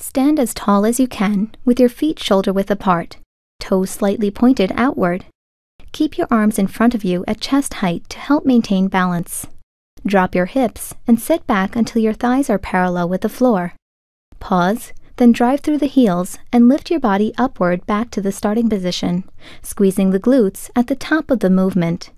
Stand as tall as you can, with your feet shoulder width apart, toes slightly pointed outward. Keep your arms in front of you at chest height to help maintain balance. Drop your hips and sit back until your thighs are parallel with the floor. Pause, then drive through the heels and lift your body upward back to the starting position, squeezing the glutes at the top of the movement.